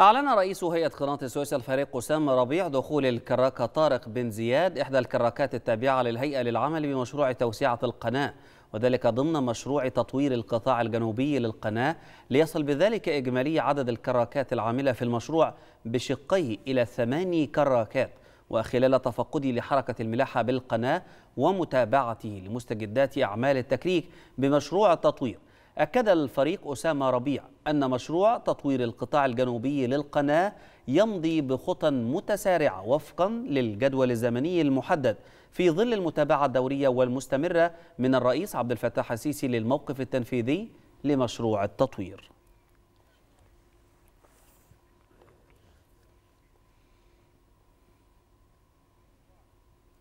أعلن رئيس هيئة قناة السويس الفريق أسامة ربيع دخول الكراكة طارق بن زياد إحدى الكراكات التابعة للهيئة للعمل بمشروع توسعة القناة وذلك ضمن مشروع تطوير القطاع الجنوبي للقناة ليصل بذلك إجمالي عدد الكراكات العاملة في المشروع بشقيه إلى ثماني كراكات وخلال تفقدي لحركة الملاحة بالقناة ومتابعته لمستجدات أعمال التكريك بمشروع التطوير أكد الفريق أسامة ربيع أن مشروع تطوير القطاع الجنوبي للقناة يمضي بخطى متسارعة وفقا للجدول الزمني المحدد في ظل المتابعة الدورية والمستمرة من الرئيس عبد الفتاح السيسي للموقف التنفيذي لمشروع التطوير